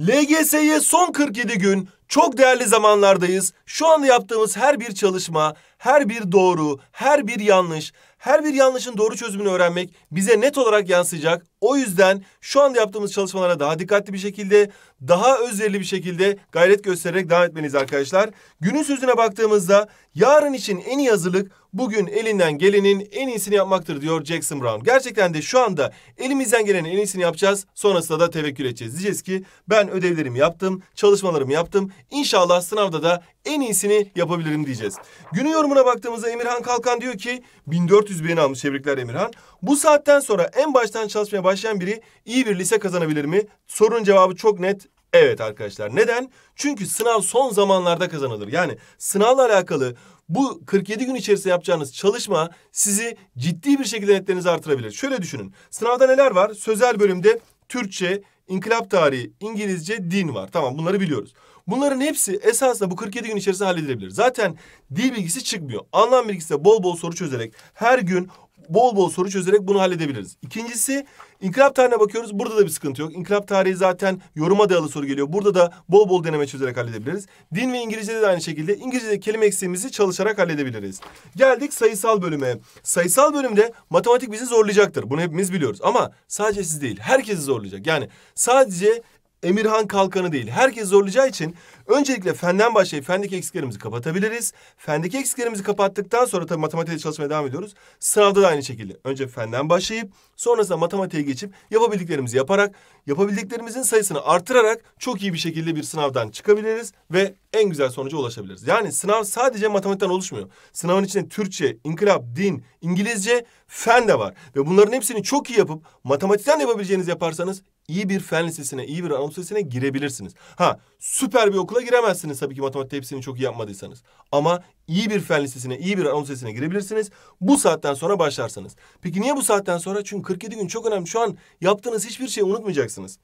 LGS'ye son 47 gün çok değerli zamanlardayız. Şu anda yaptığımız her bir çalışma, her bir doğru, her bir yanlış, her bir yanlışın doğru çözümünü öğrenmek bize net olarak yansıyacak. O yüzden şu anda yaptığımız çalışmalara daha dikkatli bir şekilde, daha özverili bir şekilde gayret göstererek devam etmeniz arkadaşlar. Günün sözüne baktığımızda yarın için en iyi hazırlık bugün elinden gelenin en iyisini yapmaktır diyor Jackson Brown. Gerçekten de şu anda elimizden gelenin en iyisini yapacağız. Sonrasında da tevekkül edeceğiz. Diyeceğiz ki ben ödevlerimi yaptım, çalışmalarımı yaptım. İnşallah sınavda da en iyisini yapabilirim diyeceğiz. Günü yorum durumuna baktığımızda Emirhan Kalkan diyor ki 1400 beğeni almış tebrikler Emirhan. Bu saatten sonra en baştan çalışmaya başlayan biri iyi bir lise kazanabilir mi? Sorunun cevabı çok net Evet arkadaşlar neden? Çünkü sınav son zamanlarda kazanılır. Yani sınavla alakalı bu 47 gün içerisinde yapacağınız çalışma sizi ciddi bir şekilde netlerinizi artırabilir. Şöyle düşünün. Sınavda neler var? Sözel bölümde Türkçe, İnkılap tarihi, İngilizce, din var. Tamam bunları biliyoruz. Bunların hepsi esasında bu 47 gün içerisinde halledilebilir. Zaten dil bilgisi çıkmıyor. Anlam bilgisi de bol bol soru çözerek her gün bol bol soru çözerek bunu halledebiliriz. İkincisi inkılap tarihine bakıyoruz. Burada da bir sıkıntı yok. İnkılap tarihi zaten yoruma dayalı soru geliyor. Burada da bol bol deneme çözerek halledebiliriz. Din ve İngilizce'de de aynı şekilde. İngilizce'de kelime eksiğimizi çalışarak halledebiliriz. Geldik sayısal bölüme. Sayısal bölümde matematik bizi zorlayacaktır. Bunu hepimiz biliyoruz. Ama sadece siz değil. Herkesi zorlayacak. Yani sadece Emirhan Kalkanı değil. Herkes zorlayacağı için öncelikle fenden başlayıp fendeki eksiklerimizi kapatabiliriz. Fendeki eksiklerimizi kapattıktan sonra tabii matematiğe çalışmaya devam ediyoruz. Sınavda da aynı şekilde. Önce fenden başlayıp sonrasında matematiğe geçip yapabildiklerimizi yaparak yapabildiklerimizin sayısını artırarak çok iyi bir şekilde bir sınavdan çıkabiliriz ve en güzel sonuca ulaşabiliriz. Yani sınav sadece matematikten oluşmuyor. Sınavın içinde Türkçe, inkılap, din, İngilizce, fen de var. Ve bunların hepsini çok iyi yapıp matematikten yapabileceğiniz yaparsanız iyi bir fen lisesine, iyi bir Anadolu lisesine girebilirsiniz. Ha süper bir okula giremezsiniz tabii ki matematik hepsini çok iyi yapmadıysanız. Ama iyi bir fen lisesine, iyi bir Anadolu lisesine girebilirsiniz. Bu saatten sonra başlarsanız. Peki niye bu saatten sonra? Çünkü 47 gün çok önemli. Şu an yaptığınız hiçbir şeyi unutmayacaksınız.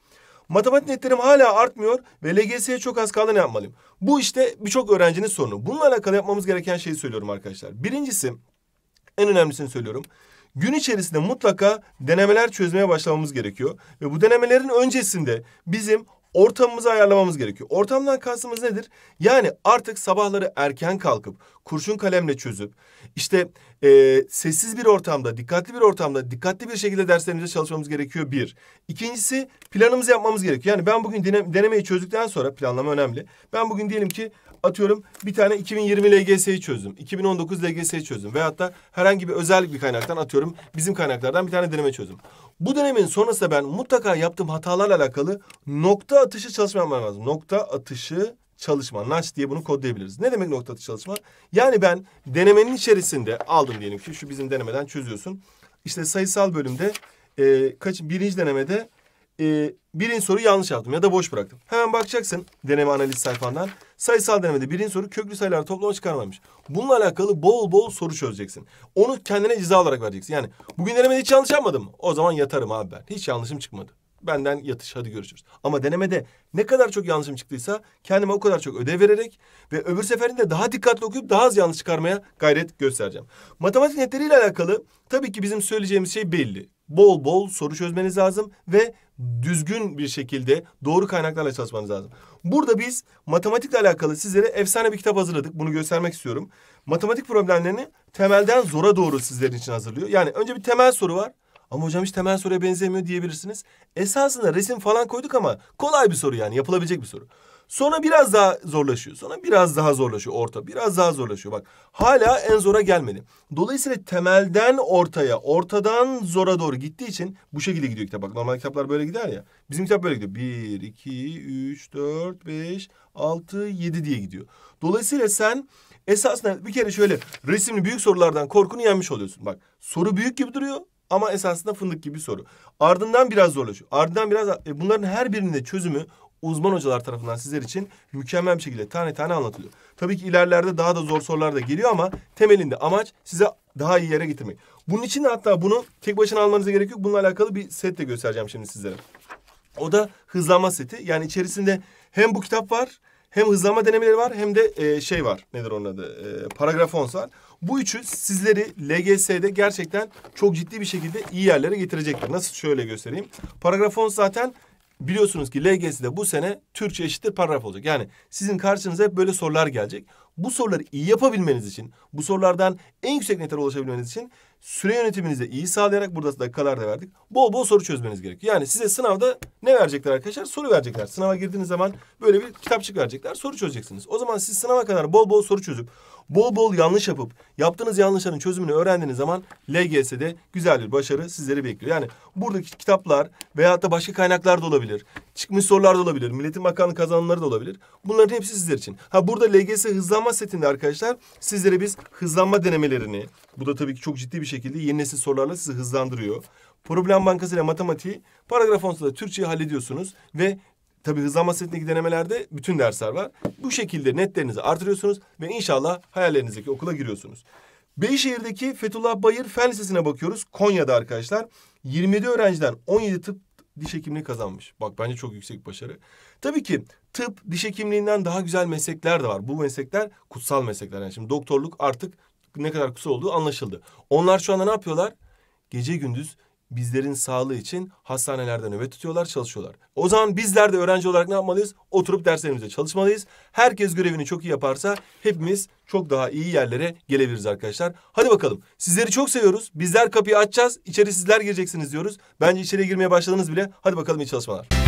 Matematik netlerim hala artmıyor ve LGS'ye çok az kaldı ne yapmalıyım? Bu işte birçok öğrencinin sorunu. Bununla alakalı yapmamız gereken şeyi söylüyorum arkadaşlar. Birincisi en önemlisini söylüyorum gün içerisinde mutlaka denemeler çözmeye başlamamız gerekiyor. Ve bu denemelerin öncesinde bizim ortamımızı ayarlamamız gerekiyor. Ortamdan kastımız nedir? Yani artık sabahları erken kalkıp kurşun kalemle çözüp işte e, sessiz bir ortamda, dikkatli bir ortamda, dikkatli bir şekilde derslerimize çalışmamız gerekiyor bir. İkincisi planımızı yapmamız gerekiyor. Yani ben bugün dene, denemeyi çözdükten sonra planlama önemli. Ben bugün diyelim ki atıyorum bir tane 2020 LGS'yi çözdüm. 2019 LGS'yi çözdüm. Veyahut da herhangi bir özel bir kaynaktan atıyorum bizim kaynaklardan bir tane deneme çözdüm. Bu dönemin sonrasında ben mutlaka yaptığım hatalarla alakalı nokta atışı çalışmam lazım. Nokta atışı çalışma. Notch diye bunu kodlayabiliriz. Ne demek noktalı çalışma? Yani ben denemenin içerisinde aldım diyelim ki şu bizim denemeden çözüyorsun. İşte sayısal bölümde e, kaç birinci denemede e, birinci soru yanlış yaptım ya da boş bıraktım. Hemen bakacaksın deneme analiz sayfandan. Sayısal denemede birinci soru köklü sayıları toplama çıkarmamış. Bununla alakalı bol bol soru çözeceksin. Onu kendine ceza olarak vereceksin. Yani bugün denemede hiç yanlış yapmadım. O zaman yatarım abi ben. Hiç yanlışım çıkmadı benden yatış hadi görüşürüz. Ama denemede ne kadar çok yanlışım çıktıysa kendime o kadar çok ödev vererek ve öbür seferinde daha dikkatli okuyup daha az yanlış çıkarmaya gayret göstereceğim. Matematik netleriyle alakalı tabii ki bizim söyleyeceğimiz şey belli. Bol bol soru çözmeniz lazım ve düzgün bir şekilde doğru kaynaklarla çalışmanız lazım. Burada biz matematikle alakalı sizlere efsane bir kitap hazırladık. Bunu göstermek istiyorum. Matematik problemlerini temelden zora doğru sizlerin için hazırlıyor. Yani önce bir temel soru var. Ama hocam hiç temel soruya benzemiyor diyebilirsiniz. Esasında resim falan koyduk ama kolay bir soru yani yapılabilecek bir soru. Sonra biraz daha zorlaşıyor. Sonra biraz daha zorlaşıyor orta. Biraz daha zorlaşıyor. Bak hala en zora gelmedi. Dolayısıyla temelden ortaya, ortadan zora doğru gittiği için bu şekilde gidiyor kitap. Bak normal kitaplar böyle gider ya. Bizim kitap böyle gidiyor. Bir, iki, üç, dört, beş, altı, yedi diye gidiyor. Dolayısıyla sen esasında bir kere şöyle resimli büyük sorulardan korkunu yenmiş oluyorsun. Bak soru büyük gibi duruyor. Ama esasında fındık gibi bir soru. Ardından biraz zorlaşıyor. Ardından biraz e, bunların her birinin de çözümü uzman hocalar tarafından sizler için mükemmel bir şekilde tane tane anlatılıyor. Tabii ki ilerlerde daha da zor sorular da geliyor ama temelinde amaç size daha iyi yere getirmek. Bunun için de hatta bunu tek başına almanıza gerek yok. Bununla alakalı bir set de göstereceğim şimdi sizlere. O da hızlanma seti. Yani içerisinde hem bu kitap var hem hızlama denemeleri var hem de e, şey var. Nedir onun adı? E, paragrafons var. Bu üçü sizleri LGS'de gerçekten çok ciddi bir şekilde iyi yerlere getirecektir. Nasıl şöyle göstereyim. Paragrafons zaten biliyorsunuz ki LGS'de bu sene Türkçe eşittir paragraf olacak. Yani sizin karşınıza hep böyle sorular gelecek. Bu soruları iyi yapabilmeniz için, bu sorulardan en yüksek netlere ulaşabilmeniz için süre yönetiminizi iyi sağlayarak burada dakikalar da verdik. Bol bol soru çözmeniz gerekiyor. Yani size sınavda ne verecekler arkadaşlar? Soru verecekler. Sınava girdiğiniz zaman böyle bir kitapçık verecekler. Soru çözeceksiniz. O zaman siz sınava kadar bol bol soru çözüp bol bol yanlış yapıp yaptığınız yanlışların çözümünü öğrendiğiniz zaman LGS'de güzel bir başarı sizleri bekliyor. Yani buradaki kitaplar veyahut da başka kaynaklar da olabilir çıkmış sorular da olabilir. Milletin Bakanlığı kazanımları da olabilir. Bunların hepsi sizler için. Ha burada LGS hızlanma setinde arkadaşlar sizlere biz hızlanma denemelerini bu da tabii ki çok ciddi bir şekilde yeni nesil sorularla sizi hızlandırıyor. Problem bankası ile matematiği paragraf 10'da Türkçe'yi hallediyorsunuz ve tabii hızlanma setindeki denemelerde bütün dersler var. Bu şekilde netlerinizi artırıyorsunuz ve inşallah hayallerinizdeki okula giriyorsunuz. Beyşehir'deki Fethullah Bayır Fen Lisesi'ne bakıyoruz. Konya'da arkadaşlar. 27 öğrenciden 17 tıp diş hekimliği kazanmış. Bak bence çok yüksek bir başarı. Tabii ki tıp diş hekimliğinden daha güzel meslekler de var. Bu meslekler kutsal meslekler. Yani şimdi doktorluk artık ne kadar kutsal olduğu anlaşıldı. Onlar şu anda ne yapıyorlar? Gece gündüz bizlerin sağlığı için hastanelerde nöbet tutuyorlar, çalışıyorlar. O zaman bizler de öğrenci olarak ne yapmalıyız? Oturup derslerimize çalışmalıyız. Herkes görevini çok iyi yaparsa hepimiz çok daha iyi yerlere gelebiliriz arkadaşlar. Hadi bakalım. Sizleri çok seviyoruz. Bizler kapıyı açacağız. İçeri sizler gireceksiniz diyoruz. Bence içeri girmeye başladınız bile. Hadi bakalım iyi çalışmalar.